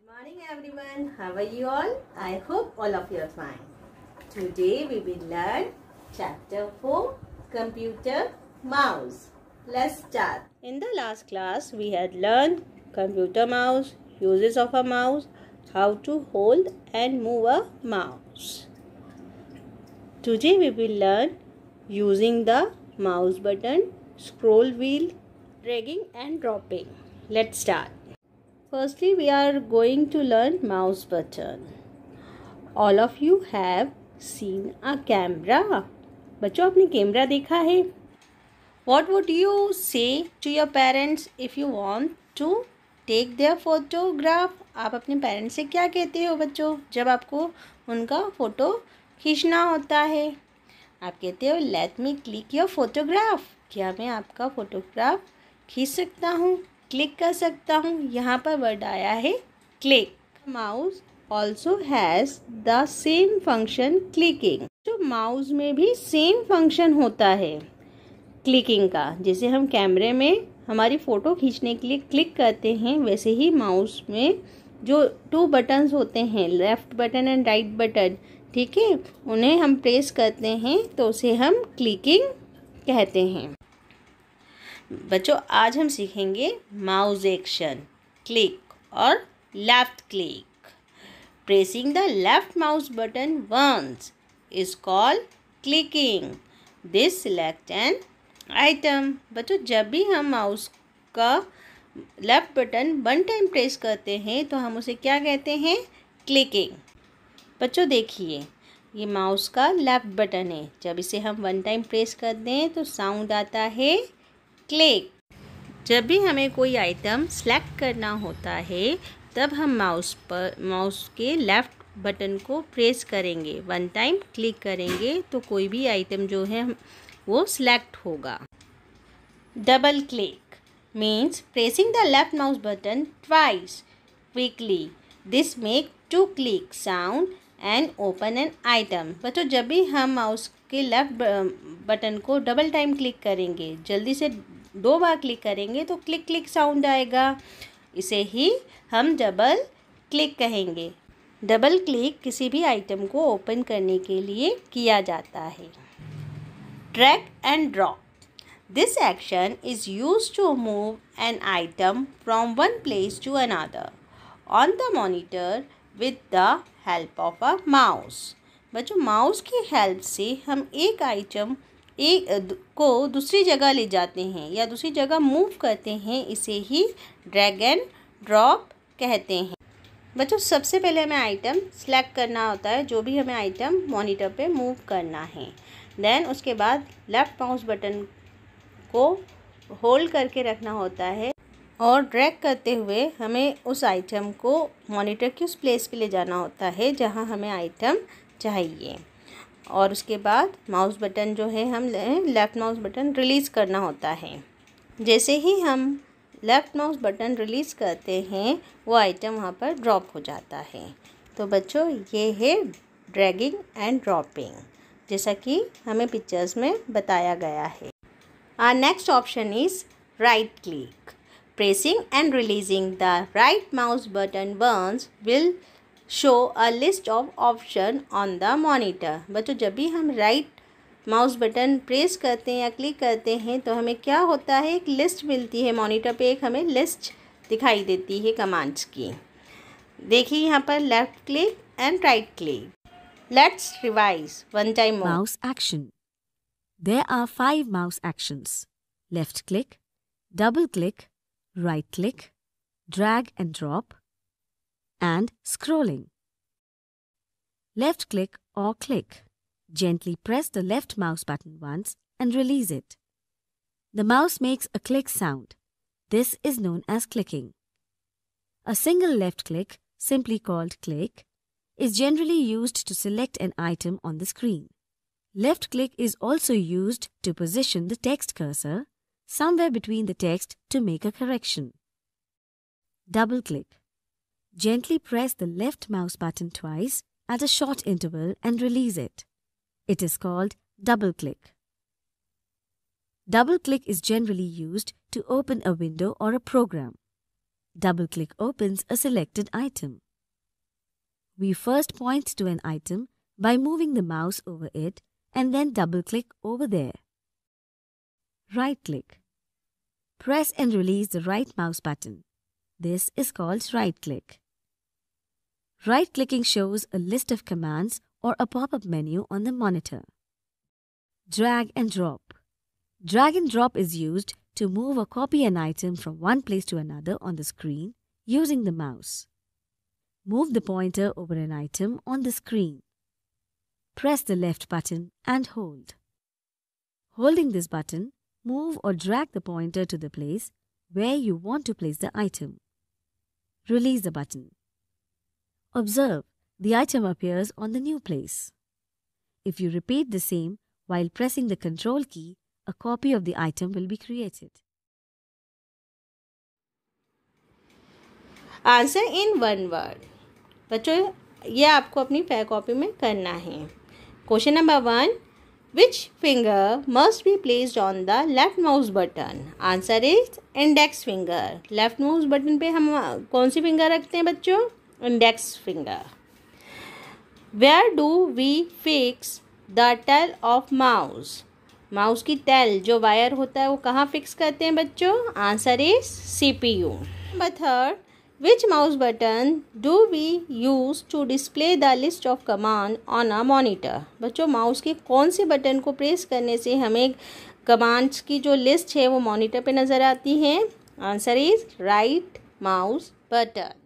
Good morning everyone. How are you all? I hope all of you are fine. Today we will learn chapter 4 computer mouse. Let's start. In the last class we had learned computer mouse, uses of a mouse, how to hold and move a mouse. Today we will learn using the mouse button, scroll wheel, dragging and dropping. Let's start. Firstly, we are going to learn mouse button. All of you have seen a camera. बच्चों आपने camera देखा है What would you say to your parents if you want to take their photograph? आप अपने parents से क्या कहते हो बच्चों जब आपको उनका फ़ोटो खींचना होता है आप कहते हो let me click your photograph क्या मैं आपका फ़ोटोग्राफ खींच सकता हूँ क्लिक कर सकता हूँ यहाँ पर वर्ड आया है click mouse also has the same function clicking जो माउस में भी सेम फंक्शन होता है क्लिकिंग का जैसे हम कैमरे में हमारी फ़ोटो खींचने के लिए क्लिक करते हैं वैसे ही माउस में जो टू बटन्स होते हैं left button and right button ठीक है उन्हें हम प्रेस करते हैं तो उसे हम क्लिकिंग कहते हैं बच्चों आज हम सीखेंगे माउस एक्शन क्लिक और left click pressing the left mouse button once is called clicking this select an item बच्चों जब भी हम माउस का left button one time press करते हैं तो हम उसे क्या कहते हैं क्लिकिंग बच्चों देखिए ये माउस का लेफ्ट बटन है जब इसे हम वन टाइम प्रेस कर दें तो साउंड आता है क्लिक जब भी हमें कोई आइटम सेलेक्ट करना होता है तब हम माउस पर माउस के लेफ़्ट बटन को प्रेस करेंगे वन टाइम क्लिक करेंगे तो कोई भी आइटम जो है वो सिलेक्ट होगा double click means pressing the left mouse button twice quickly this make two click sound and open an item बच्चों जब भी हम माउस के लेफ्ट बटन को डबल टाइम क्लिक करेंगे जल्दी से दो बार क्लिक करेंगे तो क्लिक क्लिक साउंड आएगा इसे ही हम डबल क्लिक कहेंगे डबल क्लिक किसी भी आइटम को ओपन करने के लिए किया जाता है drag and drop this action is use to move an item from one place to another on the monitor with the help of a mouse बच्चों माउस की हेल्प से हम एक आइटम एक को दूसरी जगह ले जाते हैं या दूसरी जगह मूव करते हैं इसे ही ड्रैग एंड ड्रॉप कहते हैं बच्चों सबसे पहले हमें आइटम सेलेक्ट करना होता है जो भी हमें आइटम मॉनिटर पे मूव करना है देन उसके बाद लेफ़्ट माउस बटन को होल्ड करके रखना होता है और ड्रैग करते हुए हमें उस आइटम को मॉनिटर की उस प्लेस पे ले जाना होता है जहां हमें आइटम चाहिए और उसके बाद माउस बटन जो है हम लेफ़्ट माउस बटन रिलीज़ करना होता है जैसे ही हम लेफ़्ट माउस बटन रिलीज़ करते हैं वो आइटम वहाँ पर ड्रॉप हो जाता है तो बच्चों ये है ड्रैगिंग एंड ड्रॉपिंग जैसा कि हमें पिक्चर्स में बताया गया है आ next option is right click pressing and releasing the right mouse button burns will show a list of option on the monitor बच्चों जब भी हम राइट माउस बटन प्रेस करते हैं या क्लिक करते हैं तो हमें क्या होता है एक लिस्ट मिलती है मॉनिटर पे एक हमें लिस्ट दिखाई देती है कमांड्स की देखिए यहाँ पर left click and right click let's revise one time mouse action they are five mouse actions left click double click right click drag and drop and scrolling. Left click or click. Gently press the left mouse button once and release it. The mouse makes a click sound. This is known as clicking. A single left click, simply called click, is generally used to select an item on the screen. Left click is also used to position the text cursor somewhere between the text to make a correction. Double click. Gently press the left mouse button twice at a short interval and release it. It is called double click. Double click is generally used to open a window or a program. Double click opens a selected item. We first point to an item by moving the mouse over it and then double click over there. Right click. Press and release the right mouse button. This is called right-click. Right-clicking shows a list of commands or a pop-up menu on the monitor. Drag and drop. Drag and drop is used to move or copy an item from one place to another on the screen using the mouse. Move the pointer over an item on the screen. Press the left button and hold. Holding this button, move or drag the pointer to the place where you want to place the item. Release the button. Observe, the item appears on the new place. If you repeat the same while pressing the control key, a copy of the item will be created. Answer in one word. बच्चों ये आपको अपनी copy में करना है question number one Which finger must be placed on the left mouse button? Answer is index finger. Left mouse button पे हम कौन सी finger रखते हैं बच्चों Index finger. Where do we fix the tail of mouse? Mouse की tail जो wire होता है वो कहाँ फिक्स करते हैं बच्चों answer is C P U third which mouse button do we use to display the list of command on a monitor? बच्चों माउस के कौन से बटन को प्रेस करने से हमें कमांड्स की जो लिस्ट है वो मोनीटर पर नज़र आती है answer is right mouse button